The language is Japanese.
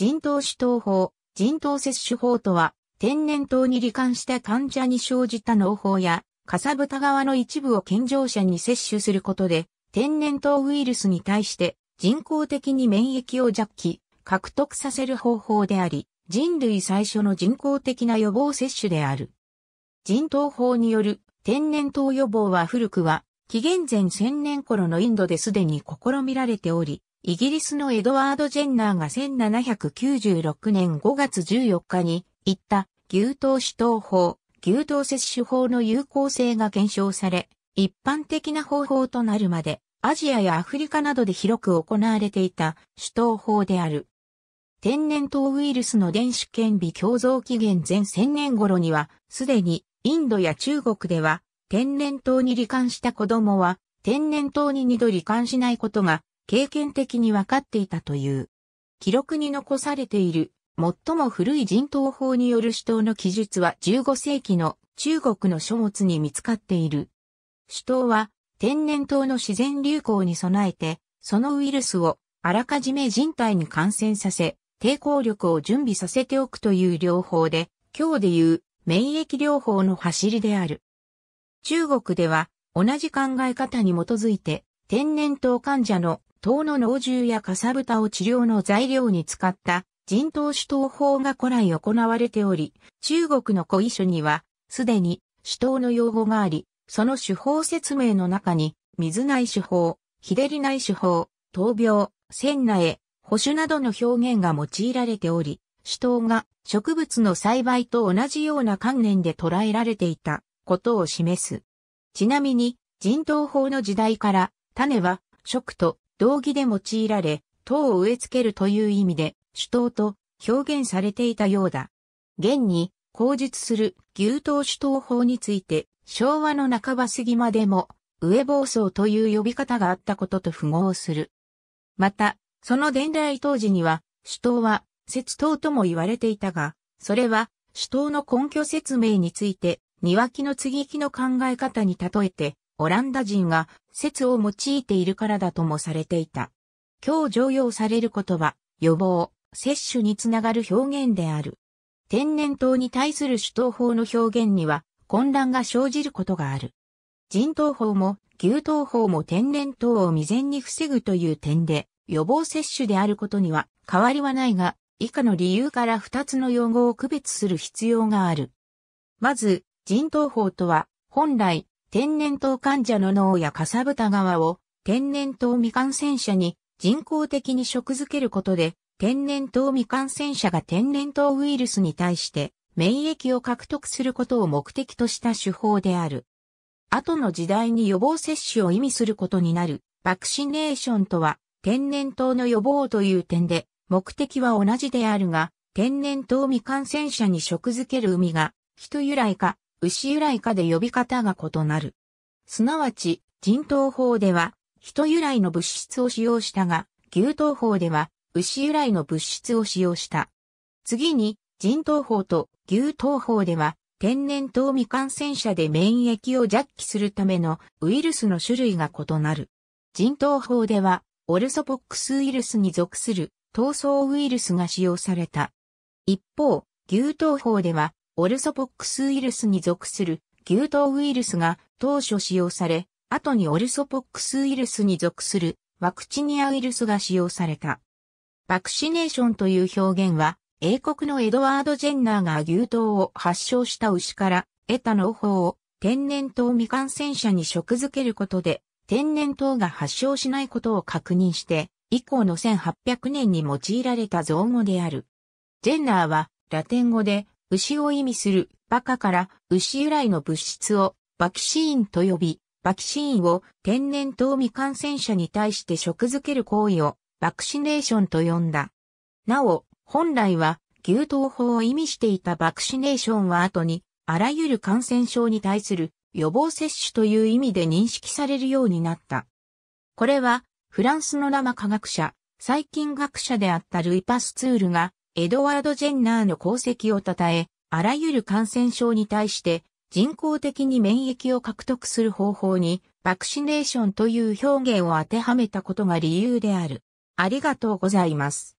人痘種頭法、人痘摂取法とは、天然痘に罹患した患者に生じた農法や、かさぶた側の一部を健常者に摂取することで、天然痘ウイルスに対して人工的に免疫を弱気、獲得させる方法であり、人類最初の人工的な予防接種である。人痘法による天然痘予防は古くは、紀元前1000年頃のインドですでに試みられており、イギリスのエドワード・ジェンナーが1796年5月14日に言った牛刀死刀法、牛刀摂取法の有効性が検証され、一般的な方法となるまで、アジアやアフリカなどで広く行われていた主刀法である。天然痘ウイルスの電子顕微鏡像期限前1000年頃には、すでにインドや中国では、天然痘に罹患した子供は、天然痘に二度罹患しないことが経験的に分かっていたという。記録に残されている最も古い人頭法による主刀の記述は15世紀の中国の書物に見つかっている。主都は天然痘の自然流行に備えて、そのウイルスをあらかじめ人体に感染させ、抵抗力を準備させておくという療法で、今日でいう免疫療法の走りである。中国では同じ考え方に基づいて天然痘患者の糖の脳重やかさぶたを治療の材料に使った人頭手刀法が古来行われており、中国の古遺書には、すでに手刀の用語があり、その手法説明の中に、水内手法、日照り内手法、闘病、千苗、保守などの表現が用いられており、手刀が植物の栽培と同じような観念で捉えられていたことを示す。ちなみに、人頭法の時代から、種は、食と道義で用いられ、塔を植え付けるという意味で、主塔と表現されていたようだ。現に、口述する牛刀主塔法について、昭和の半ば過ぎまでも、上暴走という呼び方があったことと符合する。また、その伝来当時には、主塔は、節刀とも言われていたが、それは、主塔の根拠説明について、庭木の継ぎ木の考え方に例えて、オランダ人が説を用いているからだともされていた。今日常用されることは予防、接種につながる表現である。天然痘に対する主刀法の表現には混乱が生じることがある。人痘法も牛痘法も天然痘を未然に防ぐという点で予防接種であることには変わりはないが、以下の理由から二つの用語を区別する必要がある。まず、人痘法とは、本来、天然痘患者の脳やかさぶた側を天然痘未感染者に人工的に食づけることで、天然痘未感染者が天然痘ウイルスに対して免疫を獲得することを目的とした手法である。後の時代に予防接種を意味することになる、バクシネーションとは、天然痘の予防という点で、目的は同じであるが、天然痘未感染者に食づける海が、人由来か、牛由来かで呼び方が異なる。すなわち、人頭法では、人由来の物質を使用したが、牛頭法では、牛由来の物質を使用した。次に、人頭法と牛頭法では、天然痘未感染者で免疫を弱気するためのウイルスの種類が異なる。人頭法では、オルソポックスウイルスに属する闘争ウイルスが使用された。一方、牛頭法では、オルソポックスウイルスに属する牛頭ウイルスが当初使用され、後にオルソポックスウイルスに属するワクチニアウイルスが使用された。バクシネーションという表現は、英国のエドワード・ジェンナーが牛頭を発症した牛から得た農法を天然痘未感染者に食付けることで天然痘が発症しないことを確認して以降の1800年に用いられた造語である。ジェンナーはラテン語で牛を意味するバカから牛由来の物質をバキシーンと呼び、バキシーンを天然痘未感染者に対して食づける行為をバクシネーションと呼んだ。なお、本来は牛痘法を意味していたバクシネーションは後にあらゆる感染症に対する予防接種という意味で認識されるようになった。これはフランスの生科学者、細菌学者であったルイパスツールがエドワード・ジェンナーの功績を称え、あらゆる感染症に対して人工的に免疫を獲得する方法にバクシネーションという表現を当てはめたことが理由である。ありがとうございます。